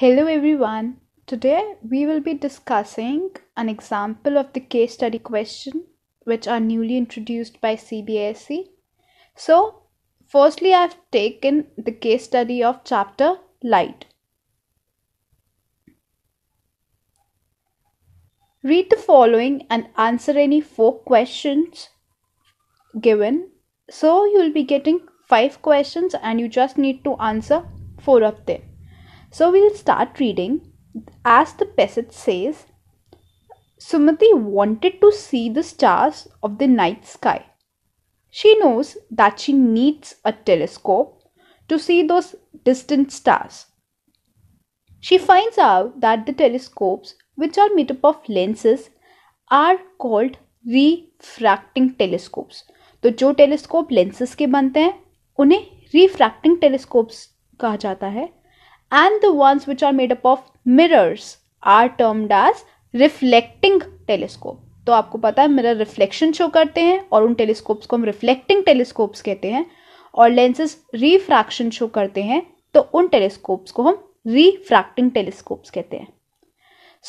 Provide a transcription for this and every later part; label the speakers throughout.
Speaker 1: Hello everyone. Today we will be discussing an example of the case study question which are newly introduced by CBSE. So, firstly I've taken the case study of chapter light. Read the following and answer any four questions given. So, you will be getting five questions and you just need to answer four of them. So we will start reading. As the passage says, Sumati wanted to see the stars of the night sky. She knows that she needs a telescope to see those distant stars. She finds out that the telescopes, which are made up of lenses, are called refracting telescopes. तो जो telescope lenses के बनते हैं उन्हें refracting telescopes कहा जाता है and the ones which are made up of mirrors are termed as reflecting telescope तो आपको पता है मिरर रिफ्लेक्शन शो करते हैं और उन टेलीस्कोप्स को हम रिफ्लेक्टिंग टेलीस्कोप्स कहते हैं और लेंसेज रिफ्रैक्शन शो करते हैं तो उन टेलीस्कोप्स को हम रिफ्रैक्टिंग टेलीस्कोप्स कहते हैं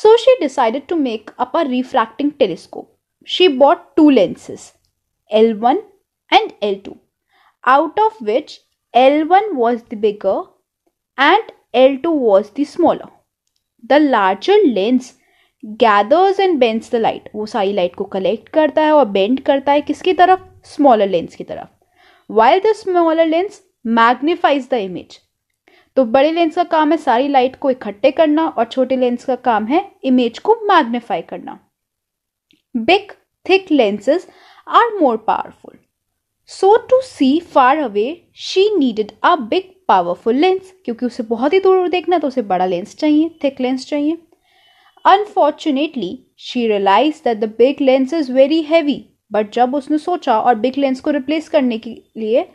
Speaker 1: so she decided to make up a refracting telescope she bought two lenses L one and L two out of which L one was the bigger and L2 was the smaller. The larger lens gathers and bends the light वो सारी light को collect करता है और bend करता है किसकी तरफ स्मॉलर लेंस की तरफ while the smaller lens magnifies the image तो बड़े लेंस का काम है सारी लाइट को इकट्ठे करना और छोटे लेंस का काम है इमेज को मैग्निफाई करना big thick lenses are more powerful so to see far away she needed a big powerful lens क्योंकि उसे बहुत ही दूर देखना है तो उसे बड़ा लेंस चाहिए थिक लेंस चाहिए unfortunately she realize that the big lens is very heavy but जब उसने सोचा और बिग लेंस को रिप्लेस करने के लिए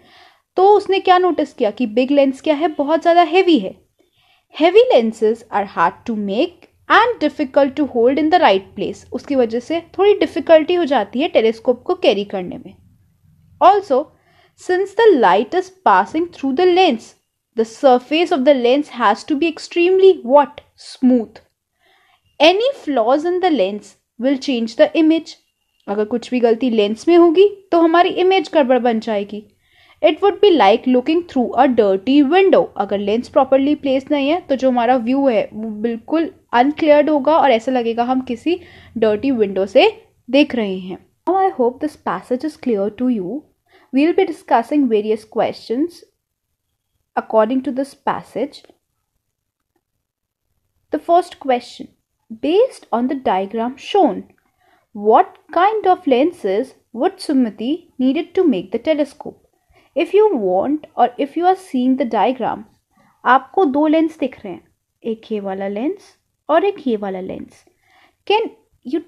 Speaker 1: तो उसने क्या नोटिस किया कि बिग लेंस क्या है बहुत ज़्यादा हैवी है heavy lenses are hard to make and difficult to hold in the right place उसकी वजह से थोड़ी डिफ़िकल्टी हो जाती है टेलीस्कोप को कैरी करने में also since the light is passing through the lens the surface of the lens has to be extremely what? Smooth. Any flaws in the lens will change the image. अगर कुछ भी गलती lens में होगी तो हमारी इमेज गड़बड़ बन जाएगी it would be like looking through a dirty window अगर लेंस प्रॉपरली प्लेस नहीं है तो जो हमारा व्यू है वो बिल्कुल अनक्लियर्ड होगा और ऐसा लगेगा हम किसी डर्टी विंडो से देख रहे हैं I hope this passage is clear to you we'll be discussing various questions according to this passage? The first question Based on the diagram shown, what kind of lenses would Sumati needed to make the telescope? If you want, or if you are seeing the diagram, आपको दो lens दिख रहे हैं एक ये lens lens और एक ये lens can you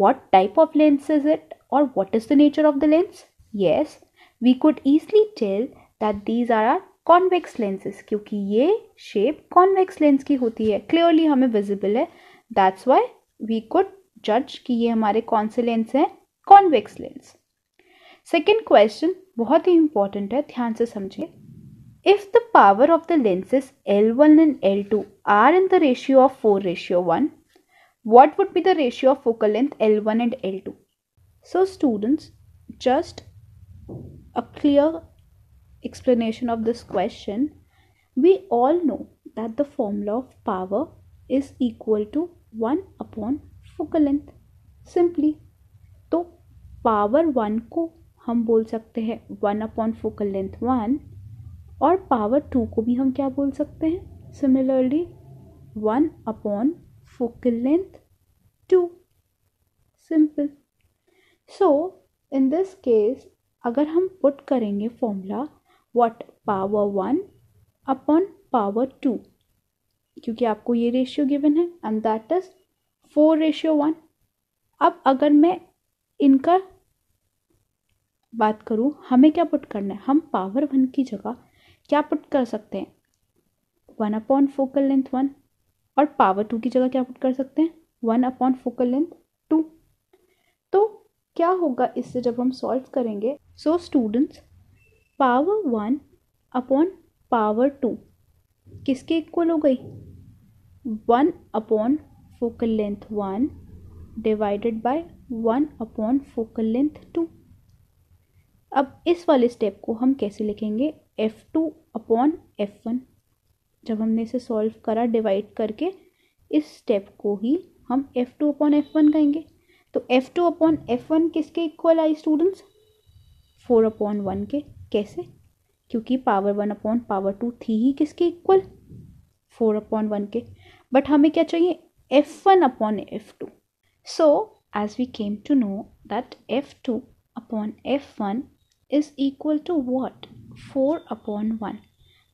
Speaker 1: what type of lens is it or what is the nature of the lens? Yes, we could easily tell that these are are convex lenses क्योंकि ये शेप कॉन्वेक्स लेंस की होती है clearly हमें visible है that's why we could जज कि ये हमारे कौन से लेंस हैं कॉन्वेक्स लेंस सेकेंड क्वेश्चन बहुत ही इंपॉर्टेंट है ध्यान से समझिए if the power of the lenses L one and L two are in the ratio of four ratio one what would be the ratio of focal length L one and L two so students just a clear explanation of this question, we all know that the formula of power is equal to 1 upon focal length simply तो power one को हम बोल सकते हैं one upon focal length one और power two को भी हम क्या बोल सकते हैं similarly one upon focal length two simple so in this case अगर हम पुट करेंगे formula what power one upon power two क्योंकि आपको ये रेशियो गिवन है and that is four ratio one अब अगर मैं इनका बात करूँ हमें क्या पुट करना है हम पावर वन की जगह क्या पुट कर सकते हैं one upon focal length one और पावर टू की जगह क्या पुट कर सकते हैं one upon focal length two तो क्या होगा इससे जब हम सॉल्व करेंगे so students power one upon power two किसके इक्वल हो गई one upon focal length one divided by one upon focal length two अब इस वाले स्टेप को हम कैसे लिखेंगे F two upon F one जब हमने इसे सॉल्व करा डिवाइड करके इस स्टेप को ही हम F two upon F one कहेंगे तो F two upon F one किसके इक्वल आई स्टूडेंट्स फोर अपॉन वन के कैसे क्योंकि power one upon power two थी ही किसके इक्वल फोर अपॉन वन के बट हमें क्या चाहिए F one upon F two so as we came to know that F two upon F one is equal to what four upon one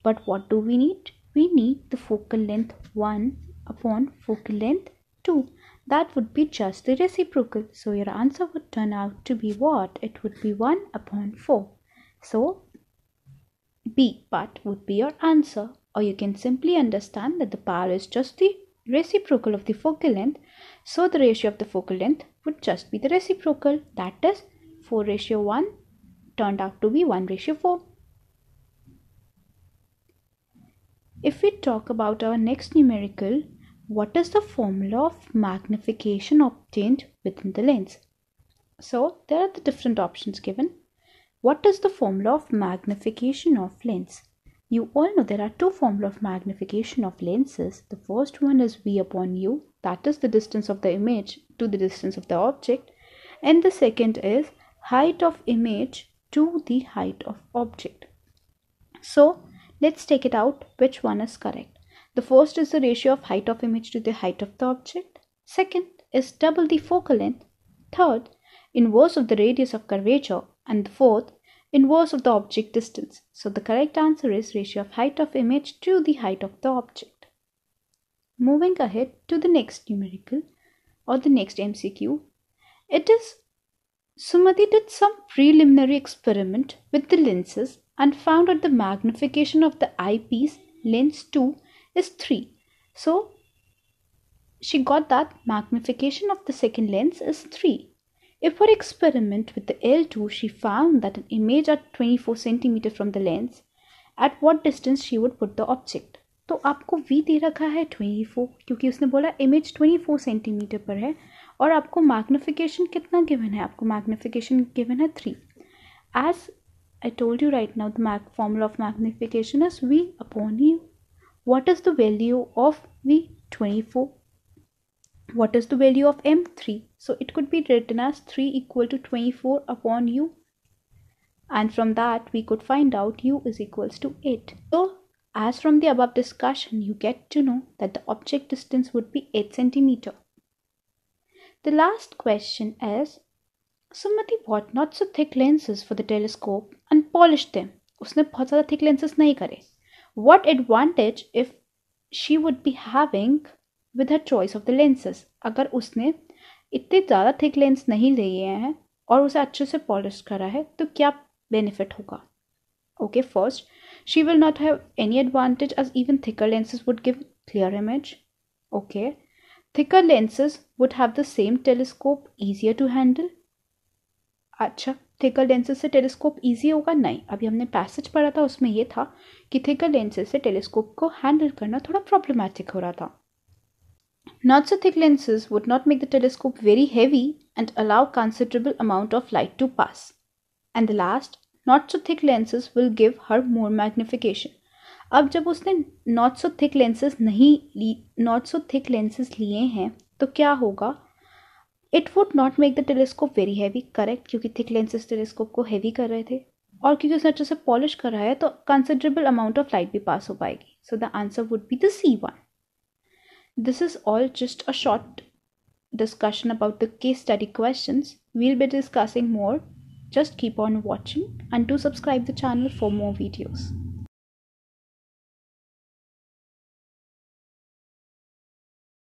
Speaker 1: but what do we need we need the focal length one upon focal length two that would be just the reciprocal so your answer would turn out to be what it would be one upon four So, B part would be your answer, or you can simply understand that the power is just the reciprocal of the focal length. So, the ratio of the focal length would just be the reciprocal, that is 4 ratio 1 turned out to be 1 ratio 4. If we talk about our next numerical, what is the formula of magnification obtained within the lens? So, there are the different options given. What is the formula of magnification of lens? You all know there are two formula of magnification of lenses. The first one is V upon U, that is the distance of the image to the distance of the object. And the second is height of image to the height of object. So let's take it out which one is correct. The first is the ratio of height of image to the height of the object. Second is double the focal length. Third, inverse of the radius of curvature. And the fourth, inverse of the object distance. So the correct answer is ratio of height of image to the height of the object. Moving ahead to the next numerical or the next MCQ, it is Sumati did some preliminary experiment with the lenses and found that the magnification of the eyepiece lens 2 is 3. So she got that magnification of the second lens is 3. If for experiment with the L2 she found that an image at 24 cm from the lens, at what distance she would put the object. तो आपको V दे रखा है 24 क्योंकि उसने बोला image 24 centimetre पर है और आपको मैग्निफिकेशन कितना गिवन है आपको मैग्निफिकेशन गिवन है three as I told you right now the mag formula of magnification is V upon U what is the value of V24 What is the value of m3? So it could be written as 3 equal to 24 upon u. And from that we could find out u is equals to 8. So as from the above discussion you get to know that the object distance would be 8 centimeter. The last question is Sumati bought not so thick lenses for the telescope and polish them? Usne बहुत ज़्यादा thick lenses नहीं करे What advantage if she would be having? With her choice of the lenses अगर उसने इतने ज़्यादा thick lens नहीं लिए हैं और उसे अच्छे से पॉलिश करा है तो क्या बेनिफिट होगा okay first she will not have any advantage as even thicker lenses would give clear image okay thicker lenses would have the same telescope easier to handle अच्छा थिकर लेंसेज से telescope easy होगा नहीं अभी हमने passage पढ़ा था उसमें यह था कि थिकर लेंसेज से टेलीस्कोप को हैंडल करना थोड़ा प्रॉब्लमैटिक हो रहा था Not so thick lenses would not make the telescope very heavy and allow considerable amount of light to pass. And the last, not so thick lenses will give her more magnification. अब जब उसने not so thick lenses नहीं ली not so thick lenses लिए हैं तो क्या होगा it would not make the telescope very heavy correct क्योंकि थिक लेंसेज टेलीस्कोप को हैवी कर रहे थे और क्योंकि उसने अच्छे से पॉलिश कर रहा है तो कंसिडरेबल अमाउंट ऑफ लाइट भी पास हो पाएगी so the answer would be the C one This is all just a short discussion about the case study questions. We'll be discussing more. Just keep on watching and do subscribe the channel for more videos.